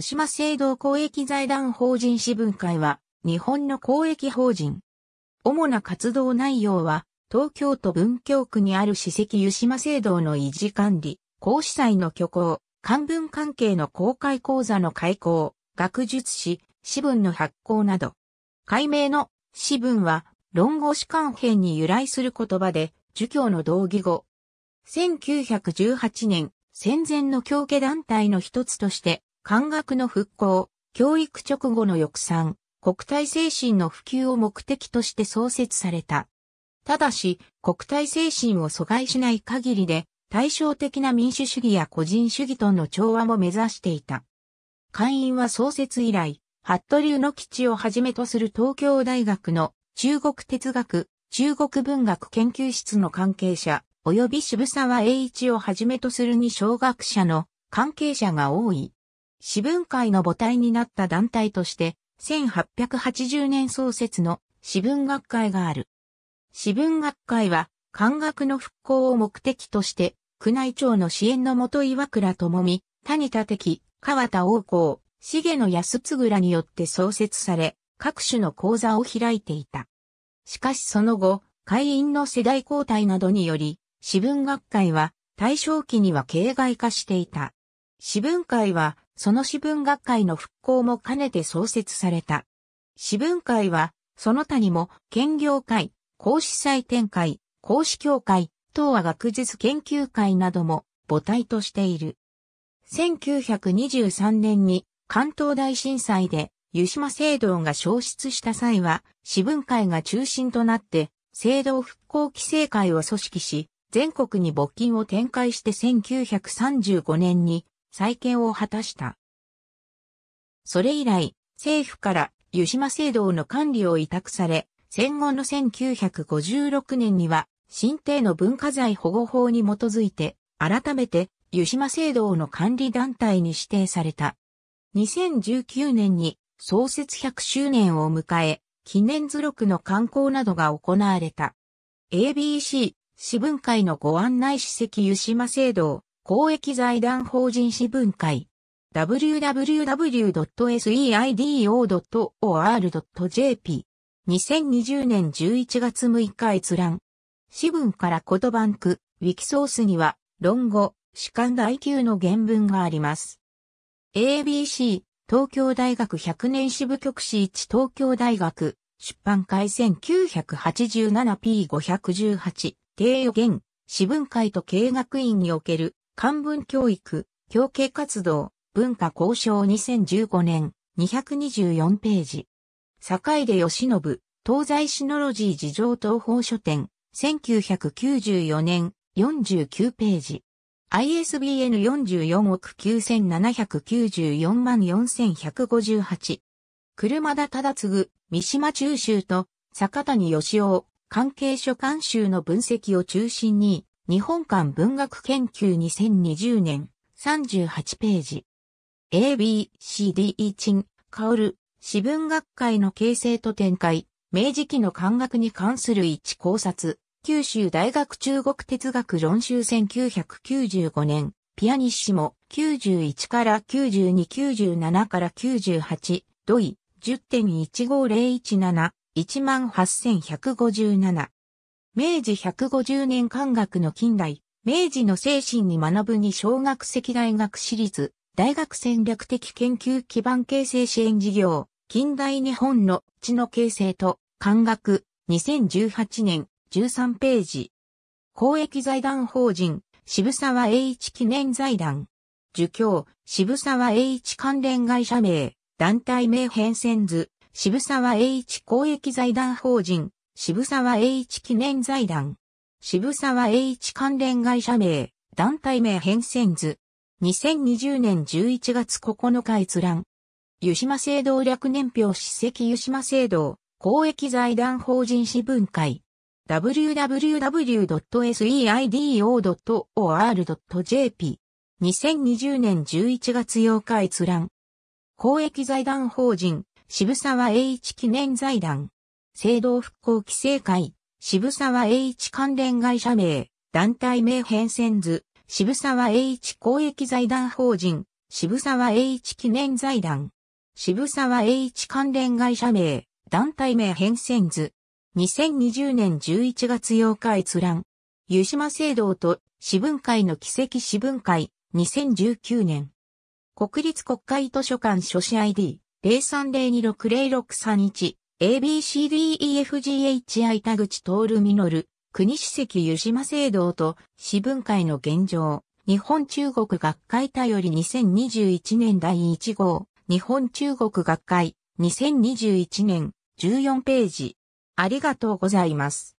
湯島聖堂公益財団法人支文会は、日本の公益法人。主な活動内容は、東京都文京区にある史跡湯島聖堂の維持管理、講師祭の挙行、漢文関係の公開講座の開講、学術誌、詩文の発行など。解明の詩文は、論語史官編に由来する言葉で、儒教の同義語。1918年、戦前の教家団体の一つとして、漢学の復興、教育直後の抑散、国体精神の普及を目的として創設された。ただし、国体精神を阻害しない限りで、対照的な民主主義や個人主義との調和も目指していた。会員は創設以来、服部の基地をはじめとする東京大学の中国哲学、中国文学研究室の関係者、及び渋沢栄一をはじめとする二小学者の関係者が多い。私文会の母体になった団体として、1880年創設の私文学会がある。私文学会は、官学の復興を目的として、宮内庁の支援のもと岩倉智美、谷田敵、川田王光、重野安次らによって創設され、各種の講座を開いていた。しかしその後、会員の世代交代などにより、私文学会は、大正期には形骸化していた。私文会は、その私文学会の復興も兼ねて創設された。私文会は、その他にも、兼業会、講師祭展会、講師協会、東亜学術研究会なども母体としている。1923年に関東大震災で湯島聖堂が消失した際は、私文会が中心となって、聖堂復興規制会を組織し、全国に募金を展開して1935年に再建を果たした。それ以来、政府から湯島聖堂の管理を委託され、戦後の1956年には、新帝の文化財保護法に基づいて、改めて湯島聖堂の管理団体に指定された。2019年に創設100周年を迎え、記念図録の観光などが行われた。ABC 四文会のご案内史跡湯島聖堂公益財団法人支分会 www.seido.or.jp 2020年11月6日閲覧詩文から言葉んく、ウィキソースには、論語、主観第9の原文があります。ABC、東京大学100年支部局史1東京大学、出版会 1987P518、低予言、詩文会と経学院における漢文教育、教経活動、文化交渉2015年、224ページ。坂出義信、東西シノロジー事情東方書店、1994年、49ページ。ISBN 44億9794万4158。車田忠次、三島中州と坂谷義雄、関係書監修の分析を中心に、日本館文学研究2020年38ページ。A, B, C, D, E チン、カオル、詩文学会の形成と展開、明治期の漢学に関する一考察、九州大学中国哲学論集1995年、ピアニッシモ、91から92、97から98、土井10.15017、18157。明治150年漢学の近代、明治の精神に学ぶに小学籍大学私立、大学戦略的研究基盤形成支援事業、近代日本の地の形成と、漢学、2018年、13ページ。公益財団法人、渋沢栄一記念財団。儒教、渋沢栄一関連会社名、団体名変遷図、渋沢栄一公益財団法人、渋沢栄一記念財団、渋沢栄一関連会社名、団体名変遷図、2020年11月9日閲覧、湯島制度略年表史跡湯島制度、公益財団法人史分会、www.seido.or.jp、2020年11月8日閲覧、公益財団法人、渋沢栄一記念財団、制度復興規制会、渋沢栄一関連会社名、団体名変遷図、渋沢栄一公益財団法人、渋沢栄一記念財団、渋沢栄一関連会社名、団体名変遷図、2020年11月8日閲覧、湯島聖堂と私文会の奇跡私文会、2019年。国立国会図書館書士 ID 0302606331 ABCDEFGHI 田口徹実、国史跡湯島聖堂と、私文会の現状、日本中国学会頼り2021年第1号、日本中国学会2021年14ページ。ありがとうございます。